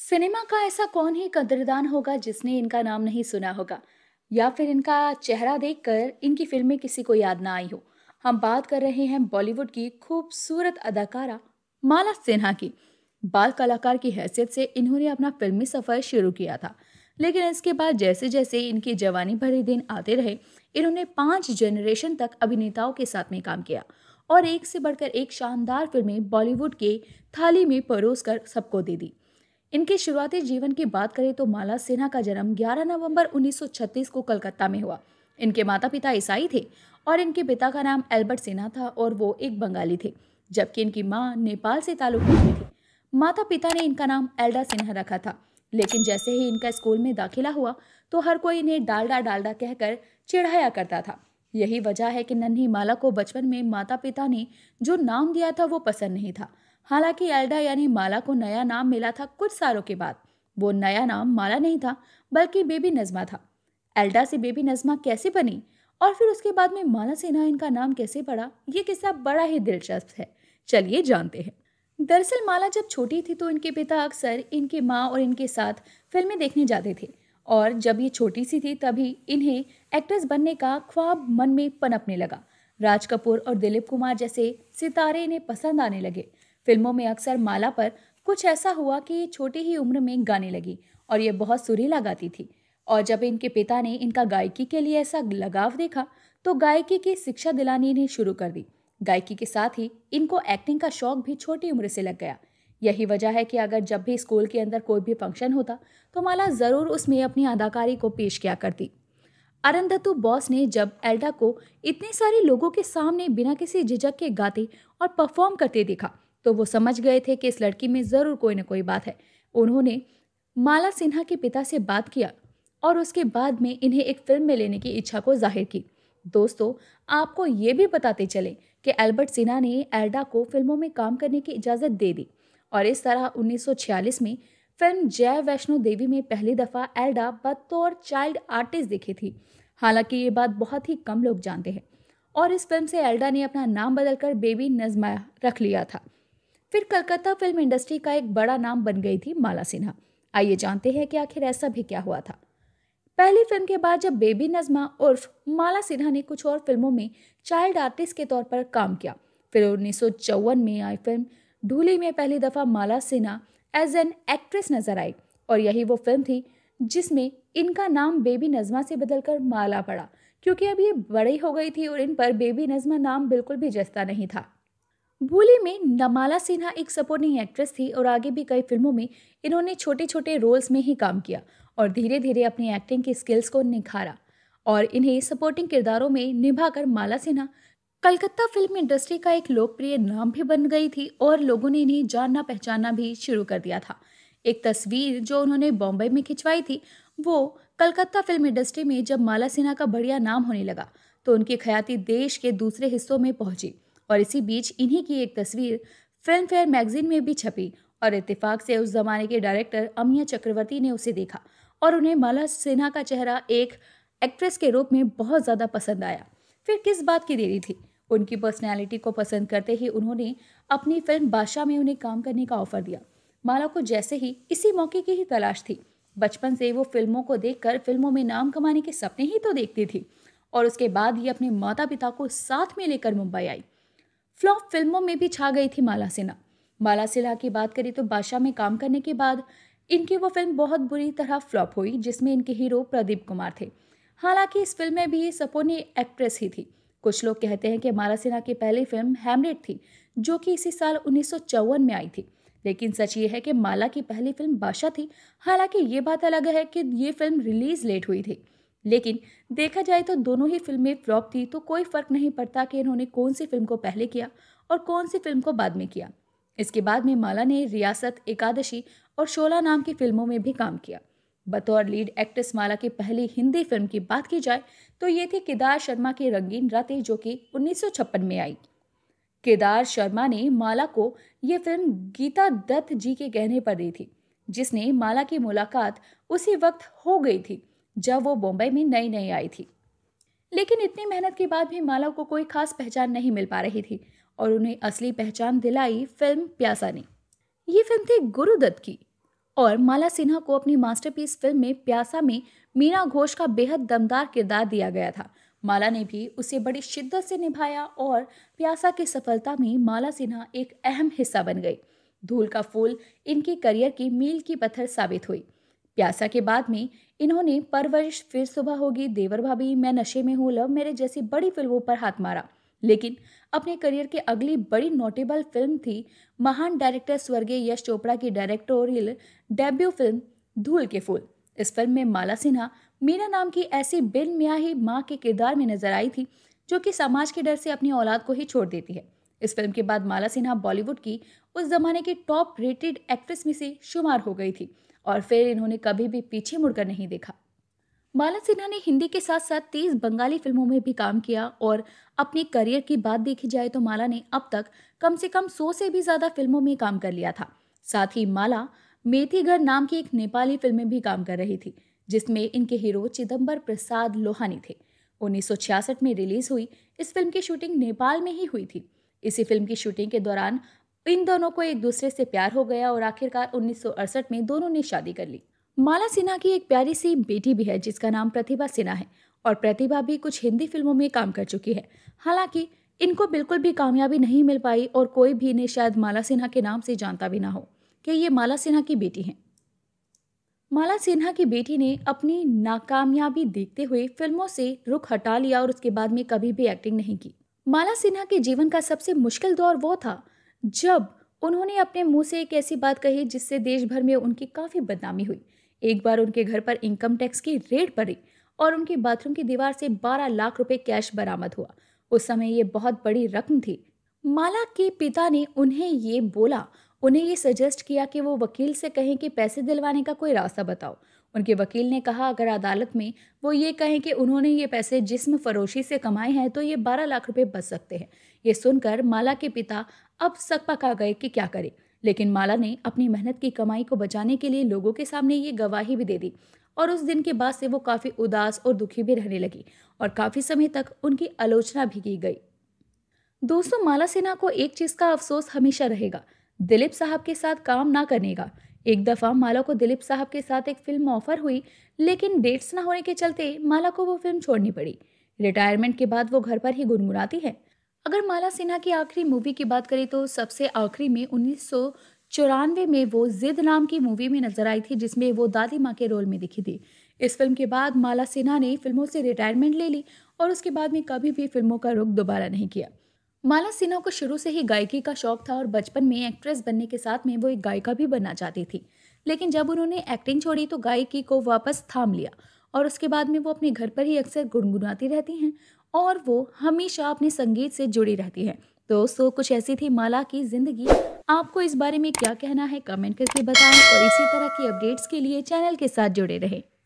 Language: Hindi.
सिनेमा का ऐसा कौन ही कदरदान होगा जिसने इनका नाम नहीं सुना होगा या फिर इनका चेहरा देखकर इनकी फिल्में किसी को याद ना आई हो हम बात कर रहे हैं बॉलीवुड की खूबसूरत अदाकारा माला सिन्हा की बाल कलाकार की हैसियत से इन्होंने अपना फिल्मी सफ़र शुरू किया था लेकिन इसके बाद जैसे जैसे इनकी जवानी भरे दिन आते रहे इन्होंने पाँच जनरेशन तक अभिनेताओं के साथ में काम किया और एक से बढ़कर एक शानदार फिल्में बॉलीवुड के थाली में परोस कर सबको दे दी इनके शुरुआती जीवन की बात करें तो माला सिन्हा का जन्म 11 नवंबर 1936 को कलकत्ता में हुआ इनके माता पिता ईसाई थे और इनके पिता का नाम एल्बर्ट सिन्हा था और वो एक बंगाली थे जबकि इनकी माँ नेपाल से ताल्लुक रखती थी माता पिता ने इनका नाम एल्डा सिन्हा रखा था लेकिन जैसे ही इनका स्कूल में दाखिला हुआ तो हर कोई इन्हें डालडा डालडा कहकर चिढ़ाया करता था यही वजह है कि नन्ही माला को बचपन में माता पिता ने जो नाम दिया था वो पसंद नहीं था हालांकि एल्डा यानी माला को नया नाम मिला था कुछ सालों के बाद वो नया नाम माला नहीं था बल्कि बेबी नजमा था एल्डा से बेबी नजमा कैसे बनी और फिर उसके बाद में माला सिन्हा इनका नाम कैसे पड़ा ये किस्सा बड़ा ही दिलचस्प है चलिए जानते हैं दरअसल माला जब छोटी थी तो इनके पिता अक्सर इनके माँ और इनके साथ फिल्में देखने जाते थे और जब ये छोटी सी थी तभी इन्हें एक्ट्रेस बनने का ख्वाब मन में पनपने लगा राज कपूर और दिलीप कुमार जैसे सितारे इन्हें पसंद आने लगे फिल्मों में अक्सर माला पर कुछ ऐसा हुआ कि छोटी ही उम्र में गाने लगी और ये बहुत सुरीला गाती थी और जब इनके पिता ने इनका गायकी के लिए ऐसा लगाव देखा तो गायकी की शिक्षा दिलानी इन्हें शुरू कर दी गायकी के साथ ही इनको एक्टिंग का शौक भी छोटी उम्र से लग गया यही वजह है कि अगर जब भी स्कूल के अंदर कोई भी फंक्शन होता तो माला ज़रूर उसमें अपनी अदाकारी को पेश किया करती अरंधतु बॉस ने जब एल्डा को इतने सारे लोगों के सामने बिना किसी झिझक के गाते और परफॉर्म करते देखा तो वो समझ गए थे कि इस लड़की में ज़रूर कोई ना कोई बात है उन्होंने माला सिन्हा के पिता से बात किया और उसके बाद में इन्हें एक फिल्म में लेने की इच्छा को जाहिर की दोस्तों आपको ये भी बताते चले कि एल्बर्ट सिन्हा ने एल्डा को फिल्मों में काम करने की इजाज़त दे दी और इस तरह 1946 में फिल्म जय वैष्णो देवी में पहली दफ़ा एल्डा बतौर चाइल्ड आर्टिस्ट दिखी थी हालांकि ये बात बहुत ही कम लोग जानते हैं और इस फिल्म से एल्डा ने अपना नाम बदलकर बेबी नजमाया रख लिया था फिर कलकत्ता फिल्म इंडस्ट्री का एक बड़ा नाम बन गई थी माला सिन्हा आइए जानते हैं कि आखिर ऐसा भी क्या हुआ था पहली फिल्म के बाद जब बेबी नजमा उर्फ माला सिन्हा ने कुछ और फिल्मों में चाइल्ड आर्टिस्ट के तौर पर काम किया फिर उन्नीस में आई फिल्म ढूली में पहली दफ़ा Mala Sinha as an actress नजर आई और यही वो फिल्म थी जिसमें इनका नाम बेबी नजमा से बदलकर माला पड़ा क्योंकि अब ये बड़ी हो गई थी और इन पर बेबी नजमा नाम बिल्कुल भी जस्ता नहीं था बोली में नमाला सिन्हा एक सपोर्टिंग एक्ट्रेस थी और आगे भी कई फिल्मों में इन्होंने छोटे छोटे रोल्स में ही काम किया और धीरे धीरे अपनी एक्टिंग की स्किल्स को निखारा और इन्हें सपोर्टिंग किरदारों में निभाकर माला सिन्हा कलकत्ता फिल्म इंडस्ट्री का एक लोकप्रिय नाम भी बन गई थी और लोगों ने इन्हें जानना पहचानना भी शुरू कर दिया था एक तस्वीर जो उन्होंने बॉम्बे में खिंचवाई थी वो कलकत्ता फिल्म इंडस्ट्री में जब माला सिन्हा का बढ़िया नाम होने लगा तो उनकी ख्याति देश के दूसरे हिस्सों में पहुंची और इसी बीच इन्हीं की एक तस्वीर फिल्म फेयर मैगजीन में भी छपी और इत्तेफाक से उस जमाने के डायरेक्टर अमिया चक्रवर्ती ने उसे देखा और उन्हें माला सिन्हा का चेहरा एक एक्ट्रेस के रूप में बहुत ज़्यादा पसंद आया फिर किस बात की देरी थी उनकी पर्सनैलिटी को पसंद करते ही उन्होंने अपनी फिल्म बादशाह में उन्हें काम करने का ऑफर दिया माला को जैसे ही इसी मौके की ही तलाश थी बचपन से वो फिल्मों को देखकर फिल्मों में नाम कमाने के सपने ही तो देखती थी और उसके बाद ये अपने माता पिता को साथ में लेकर मुंबई आई फ्लॉप फिल्मों में भी छा गई थी माला सिन्हा माला सिन्हा की बात करें तो बादशाह में काम करने के बाद इनकी वो फिल्म बहुत बुरी तरह फ्लॉप हुई जिसमें इनके हीरो प्रदीप कुमार थे हालांकि इस फिल्म में भी सपोनी एक्ट्रेस ही थी कुछ लोग कहते हैं कि माला सिन्हा की पहली फिल्म हैमलेट थी जो कि इसी साल उन्नीस में आई थी लेकिन सच ये है कि माला की पहली फिल्म बादशाह थी हालांकि ये बात अलग है कि ये फिल्म रिलीज लेट हुई थी लेकिन देखा जाए तो दोनों ही फिल्में फ्लॉप थी तो कोई फ़र्क नहीं पड़ता कि इन्होंने कौन सी फिल्म को पहले किया और कौन सी फिल्म को बाद में किया इसके बाद में माला ने रियासत एकादशी और शोला नाम की फिल्मों में भी काम किया बतौर लीड एक्ट्रेस माला की पहली हिंदी फिल्म की बात की जाए तो ये थी केदार शर्मा की रंगीन रातें जो कि उन्नीस में आई केदार शर्मा ने माला को ये फिल्म गीता दत्त जी के कहने पर दी थी जिसने माला की मुलाकात उसी वक्त हो गई थी जब वो बॉम्बे में नई नई आई थी लेकिन इतनी मेहनत के बाद भी माला को कोई खास पहचान नहीं मिल पा रही थी और उन्हें असली पहचान दिलाई फिल्म प्यासा ने ये फिल्म थी गुरुदत्त की और माला सिन्हा को अपनी मास्टरपीस फिल्म में प्यासा में मीना घोष का बेहद दमदार किरदार दिया गया था माला ने भी उसे बड़ी शिद्दत से निभाया और प्यासा की सफलता में माला सिन्हा एक अहम हिस्सा बन गई धूल का फूल इनके करियर की मील की पत्थर साबित हुई प्यासा के बाद में इन्होंने परवरिश फिर सुबह होगी देवर भाभी मैं नशे में हूँ लव मेरे जैसी बड़ी फिल्मों पर हाथ मारा लेकिन अपने करियर की अगली बड़ी नोटेबल फिल्म थी महान डायरेक्टर स्वर्गीय यश चोपड़ा की डायरेक्टोरियल डेब्यू फिल्म धूल के फूल इस फिल्म में माला सिन्हा मीना नाम की ऐसी बिन म्याही माँ के किरदार में नजर आई थी जो कि समाज के डर से अपनी औलाद को ही छोड़ देती है इस फिल्म के बाद माला सिन्हा बॉलीवुड की उस जमाने की टॉप रेटेड एक्ट्रेस में से शुमार हो गई थी और फिर इन्होंने कभी भी पीछे मुड़कर नहीं देखा माला सिन्हा ने हिंदी के साथ साथ तेज बंगाली फिल्मों में भी काम किया और अपने करियर की बात देखी जाए तो माला ने अब तक कम से कम सौ से भी ज़्यादा फिल्मों में काम कर लिया था साथ ही माला मेथीगढ़ नाम की एक नेपाली फिल्म में भी काम कर रही थी जिसमें इनके हीरो चिदम्बर प्रसाद लोहानी थे उन्नीस में रिलीज हुई इस फिल्म की शूटिंग नेपाल में ही हुई थी इसी फिल्म की शूटिंग के दौरान इन दोनों को एक दूसरे से प्यार हो गया और आखिरकार उन्नीस में दोनों ने शादी कर ली माला सिन्हा की एक प्यारी सी बेटी भी है जिसका नाम प्रतिभा सिन्हा है और प्रतिभा भी कुछ हिंदी फिल्मों में काम कर चुकी है हालांकि इनको बिल्कुल भी कामयाबी नहीं मिल पाई और कोई भी इन्हें शायद माला सिन्हा के नाम से जानता भी ना हो कि ये माला सिन्हा की बेटी हैं माला सिन्हा की बेटी ने अपनी नाकामयाबी देखते हुए फिल्मों से रुख हटा लिया और उसके बाद में कभी भी एक्टिंग नहीं की माला सिन्हा के जीवन का सबसे मुश्किल दौर वो था जब उन्होंने अपने मुंह से एक ऐसी बात कही जिससे देश भर में उनकी काफ़ी बदनामी हुई एक बार उनके घर पर इनकम टैक्स की रेड पड़ी और उनके बाथरूम की दीवार से 12 लाख रुपए कैश बरामद हुआ उस समय ये बहुत बड़ी रकम थी माला के पिता ने उन्हें ये बोला उन्हें ये सजेस्ट किया कि वो वकील से कहें कि पैसे दिलवाने का कोई रास्ता बताओ उनके वकील ने कहा अगर अदालत में वो ये कहें कि उन्होंने ये पैसे जिस्म फरोशी से कमाए हैं तो ये बारह लाख रुपए बच सकते हैं ये सुनकर माला के पिता अब पका गए कि क्या करें लेकिन माला ने अपनी मेहनत की कमाई को बचाने के लिए लोगों के सामने ये गवाही भी दे दी और उस दिन के बाद से वो काफ़ी उदास और दुखी भी रहने लगी और काफ़ी समय तक उनकी आलोचना भी की गई दोस्तों माला सिन्हा को एक चीज़ का अफसोस हमेशा रहेगा दिलीप साहब के साथ काम ना करने का एक दफ़ा माला को दिलीप साहब के साथ एक फिल्म ऑफर हुई लेकिन डेट्स ना होने के चलते माला को वो फिल्म छोड़नी पड़ी रिटायरमेंट के बाद वो घर पर ही गुनगुनाती है अगर माला सिन्हा की आखिरी मूवी की बात करें तो सबसे आखिरी में उन्नीस चौरानवे में वो जिद नाम की मूवी में नजर आई थी जिसमें वो दादी माँ के रोल में दिखी थी इस फिल्म के बाद माला सिन्हा ने फिल्मों से रिटायरमेंट ले ली और उसके बाद में कभी भी फिल्मों का रुख दोबारा नहीं किया माला सिन्हा को शुरू से ही गायकी का शौक था और बचपन में एक्ट्रेस बनने के साथ में वो एक गायिका भी बनना चाहती थी लेकिन जब उन्होंने एक्टिंग छोड़ी तो गायकी को वापस थाम लिया और उसके बाद में वो अपने घर पर ही अक्सर गुनगुनाती रहती हैं और वो हमेशा अपने संगीत से जुड़ी रहती हैं दोस्तों कुछ ऐसी थी माला की ज़िंदगी आपको इस बारे में क्या कहना है कमेंट करके बताएं और इसी तरह की अपडेट्स के लिए चैनल के साथ जुड़े रहें